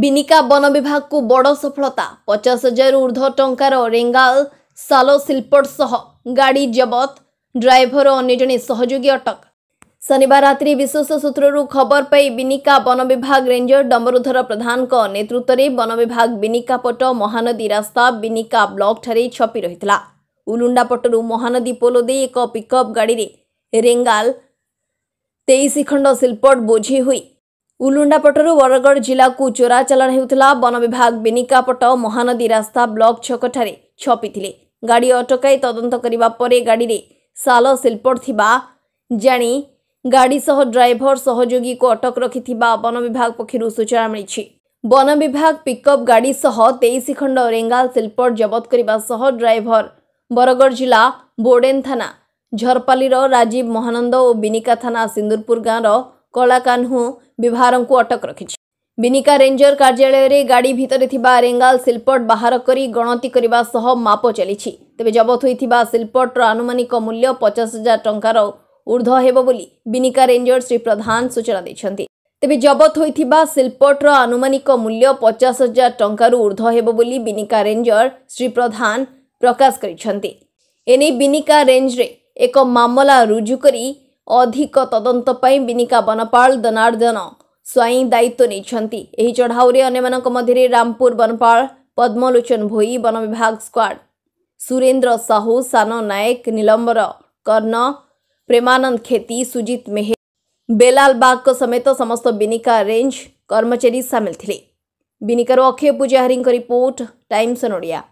ବିନିକା ବନ ବିଭାଗକୁ ବଡ଼ ସଫଳତା ପଚାଶ ହଜାରରୁ ଉର୍ଦ୍ଧ୍ୱ ଟଙ୍କାର ରେଙ୍ଗାଲ ସାଲ ସିଲ୍ପଟ ସହ ଗାଡ଼ି ଜବତ ଡ୍ରାଇଭର ଅନ୍ୟ ଜଣେ ସହଯୋଗୀ ଅଟକ ଶନିବାର ରାତିରେ ବିଶେଷ ସୂତ୍ରରୁ ଖବର ପାଇ ବିନିକା ବନ ବିଭାଗ ରେଞ୍ଜର ଡମ୍ବରୁଧର ପ୍ରଧାନଙ୍କ ନେତୃତ୍ୱରେ ବନ ବିଭାଗ ବିନିକା ପଟ ମହାନଦୀ ରାସ୍ତା ବିନିକା ବ୍ଲକଠାରେ ଛପି ରହିଥିଲା ଉଲୁଣ୍ଡା ପଟରୁ ମହାନଦୀ ପୋଲ ଦେଇ ଏକ ପିକଅପ୍ ଗାଡ଼ିରେ ରେଙ୍ଗାଲ ତେଇଶ ଖଣ୍ଡ ସିଲ୍ପଟ ବୋଝେଇ ହୋଇ ଉଲୁଣ୍ଡାପଟରୁ ବରଗଡ଼ ଜିଲ୍ଲାକୁ ଚୋରାଚାଲାଣ ହେଉଥିଲା ବନ ବିଭାଗ ବେନିକାପଟ ମହାନଦୀ ରାସ୍ତା ବ୍ଲକ ଛକଠାରେ ଛପିଥିଲେ ଗାଡ଼ି ଅଟକାଇ ତଦନ୍ତ କରିବା ପରେ ଗାଡ଼ିରେ ସାଲ ସିଲ୍ପଡ଼ ଥିବା ଜାଣି ଗାଡ଼ି ସହ ଡ୍ରାଇଭର ସହଯୋଗୀକୁ ଅଟକ ରଖିଥିବା ବନ ବିଭାଗ ପକ୍ଷରୁ ସୂଚନା ମିଳିଛି ବନ ବିଭାଗ ପିକଅପ୍ ଗାଡ଼ି ସହ ତେଇଶ ଖଣ୍ଡ ରେଙ୍ଗାଲ ସିଲ୍ପଡ଼ ଜବତ କରିବା ସହ ଡ୍ରାଇଭର ବରଗଡ଼ ଜିଲ୍ଲା ବୋଡେନ୍ ଥାନା ଝରପାଲିର ରାଜୀବ ମହାନନ୍ଦ ଓ ବିନିକା ଥାନା ସିନ୍ଦୁରପୁର ଗାଁର କଳାକାହ୍ନୁ ବିଭାରଙ୍କୁ ଅଟକ ରଖିଛି ବିନିକା ରେଞ୍ଜର କାର୍ଯ୍ୟାଳୟରେ ଗାଡ଼ି ଭିତରେ ଥିବା ରେଙ୍ଗାଲ ସିଲ୍ପଟ୍ ବାହାର କରି ଗଣତି କରିବା ସହ ମାପ ଚାଲିଛି ତେବେ ଜବତ ହୋଇଥିବା ସିଲ୍ପଟ୍ର ଆନୁମାନିକ ମୂଲ୍ୟ ପଚାଶ ହଜାର ଟଙ୍କାର ଉର୍ଦ୍ଧ୍ୱ ହେବ ବୋଲି ବିନିକା ରେଞ୍ଜର ଶ୍ରୀ ପ୍ରଧାନ ସୂଚନା ଦେଇଛନ୍ତି ତେବେ ଜବତ ହୋଇଥିବା ସିଲ୍ପଟ୍ର ଆନୁମାନିକ ମୂଲ୍ୟ ପଚାଶ ହଜାର ଟଙ୍କାରୁ ଉର୍ଦ୍ଧ୍ୱ ହେବ ବୋଲି ବିନିକା ରେଞ୍ଜର ଶ୍ରୀ ପ୍ରଧାନ ପ୍ରକାଶ କରିଛନ୍ତି ଏନେଇ ବିନିକା ରେଞ୍ଜରେ ଏକ ମାମଲା ରୁଜୁ କରି ଅଧିକ ତଦନ୍ତ ପାଇଁ ବିନିକା ବନପାଳ ଦନାର୍ଦ୍ଦନ ସ୍ୱାଇଁ ଦାୟିତ୍ୱ ନେଇଛନ୍ତି ଏହି ଚଢ଼ାଉରେ ଅନ୍ୟମାନଙ୍କ ମଧ୍ୟରେ ରାମପୁର ବନପାଳ ପଦ୍ମଲୋଚନ ଭୋଇ ବନ ବିଭାଗ ସ୍କ୍ୱାଡ୍ ସୁରେନ୍ଦ୍ର ସାହୁ ସାନ ନାୟକ ନିଲମ୍ବର କର୍ଣ୍ଣ ପ୍ରେମାନନ୍ଦ ଖେତି ସୁଜିତ ମେହେ ବେଲାଲ ବାଗଙ୍କ ସମେତ ସମସ୍ତ ବିନିକା ରେଞ୍ଜ କର୍ମଚାରୀ ସାମିଲ ଥିଲେ ବିନିକାରୁ ଅକ୍ଷୟ ପୂଜାହାରୀଙ୍କ ରିପୋର୍ଟ ଟାଇମ୍ସ ଅନ୍ ଓଡ଼ିଆ